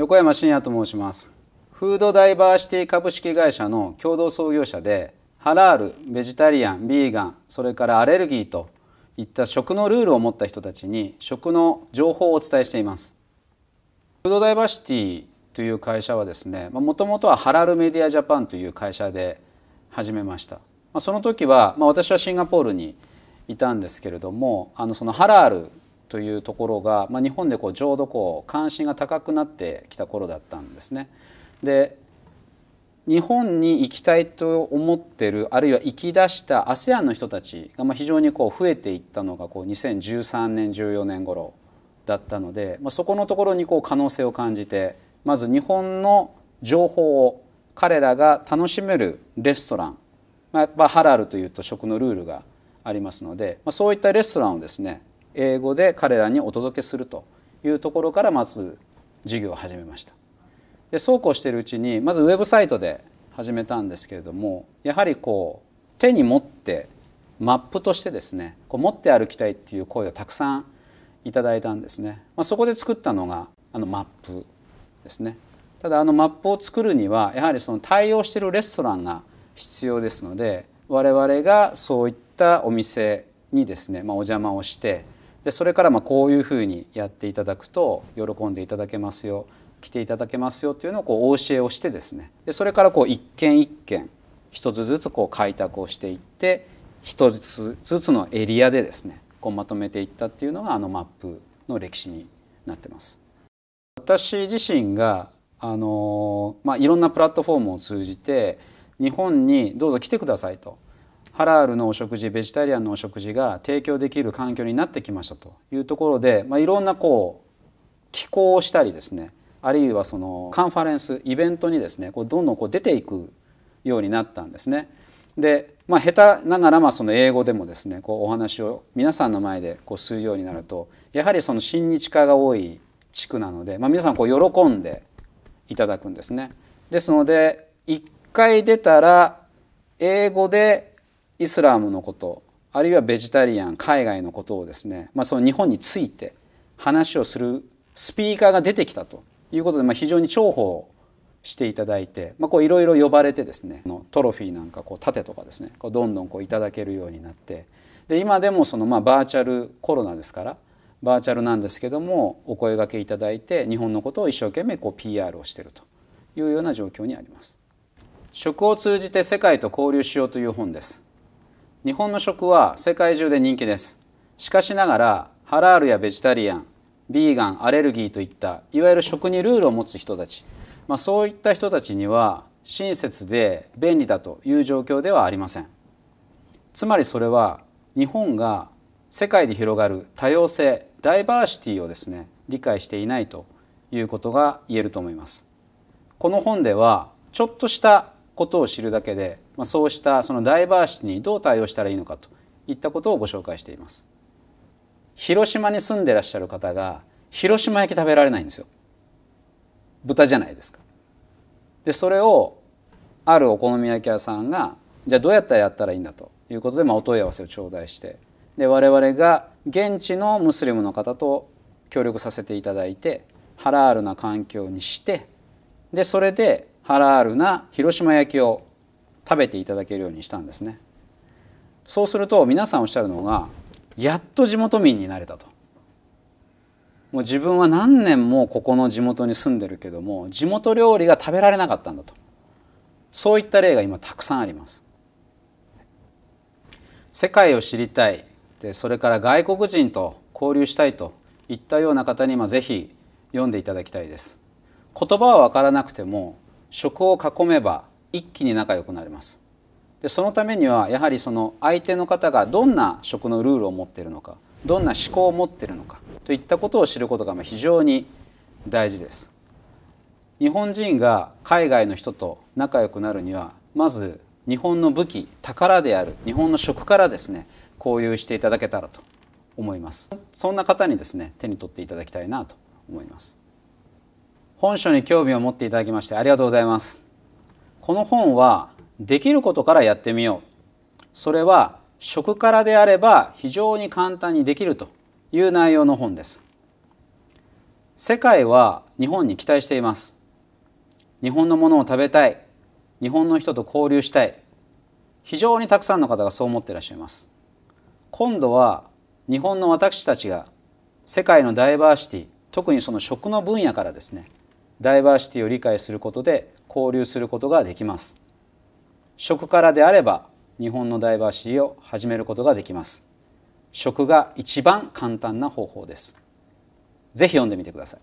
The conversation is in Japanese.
横山信也と申しますフードダイバーシティ株式会社の共同創業者でハラールベジタリアンビーガンそれからアレルギーといった食のルールを持った人たちに食の情報をお伝えしていますフードダイバーシティという会社はですねもともとはハラルメディアジャパンという会社で始めました、まあ、その時は、まあ、私はシンガポールにいたんですけれどもあのそのハラールというところが、まあ、日本でこうちょうどこう関心が高くなってきた頃だったんですね。で日本に行きたいと思ってるあるいは行き出した ASEAN の人たちが非常にこう増えていったのがこう2013年14年頃だったので、まあ、そこのところにこう可能性を感じてまず日本の情報を彼らが楽しめるレストラン、まあ、やっぱハラルというと食のルールがありますので、まあ、そういったレストランをですね英語で彼らにお届けするというところからまず授業を始めましたでそうこうしているうちにまずウェブサイトで始めたんですけれどもやはりこう手に持ってマップとしてですねこう持って歩きたいっていう声をたくさんいただいたんですね、まあ、そこで作ったのがあのマップですねただあのマップを作るにはやはりその対応しているレストランが必要ですので我々がそういったお店にですね、まあ、お邪魔をしてでそれからまこういうふうにやっていただくと喜んでいただけますよ来ていただけますよというのをこうお教えをしてですねでそれからこう一軒一軒一つずつこう開拓をしていって一つずつのエリアでですねこうまとめていったっていうのがあのマップの歴史になってます。私自身があの、まあ、いろんなプラットフォームを通じて日本にどうぞ来てくださいとハラールのお食事ベジタリアンのお食事が提供できる環境になってきましたというところで、まあ、いろんなこう寄稿をしたりですねあるいはそのカンファレンスイベントにですねこうどんどんこう出ていくようになったんですね。で、まあ、下手ながらまあその英語でもですねこうお話を皆さんの前でこうするようになるとやはりその親日家が多い地区なので、まあ、皆さんこう喜んでいただくんですね。ですので1回出たら英語でイスラムのことあるいはベジタリアン海外のことをですね、まあ、その日本について話をするスピーカーが出てきたということで、まあ、非常に重宝していただいていろいろ呼ばれてですねトロフィーなんかこう盾とかですねこうどんどんこういただけるようになってで今でもそのまあバーチャルコロナですからバーチャルなんですけどもお声がけいただいて日本のことを一生懸命こう PR をしているというような状況にあります。食を通じて世界と交流しようという本です日本の食は世界中で人気ですしかしながらハラールやベジタリアンビーガンアレルギーといったいわゆる食にルールを持つ人たち、まあ、そういった人たちには親切で便利だという状況ではありませんつまりそれは日本が世界で広がる多様性ダイバーシティをですね理解していないということが言えると思いますこの本ではちょっとしたことを知るだけで、まあ、そうしたそのダイバーシティにどう対応したらいいのかといったことをご紹介しています。広島に住んでらっしゃる方が広島焼き食べられないんですよ。豚じゃないですか。でそれをあるお好み焼き屋さんがじゃあどうやったらやったらいいんだということで、まあ、お問い合わせを頂戴してで我々が現地のムスリムの方と協力させていただいてハラールな環境にしてでそれでハラールな広島焼きを食べていただけるようにしたんですねそうすると皆さんおっしゃるのがやっと地元民になれたともう自分は何年もここの地元に住んでるけども地元料理が食べられなかったんだとそういった例が今たくさんあります世界を知りたいでそれから外国人と交流したいといったような方にぜひ読んでいただきたいです言葉はわからなくても食を囲めば一気に仲良くなりますでそのためにはやはりその相手の方がどんな食のルールを持っているのかどんな思考を持っているのかといったことを知ることが非常に大事です日本人が海外の人と仲良くなるにはまず日本の武器宝である日本の食からですね交流していただけたらと思いますそんな方にですね手に取っていただきたいなと思います本書に興味を持っていただきましてありがとうございますこの本はできることからやってみようそれは食からであれば非常に簡単にできるという内容の本です世界は日本に期待しています日本のものを食べたい日本の人と交流したい非常にたくさんの方がそう思っていらっしゃいます今度は日本の私たちが世界のダイバーシティ特にその食の分野からですねダイバーシティを理解することで交流することができます食からであれば日本のダイバーシティを始めることができます食が一番簡単な方法ですぜひ読んでみてください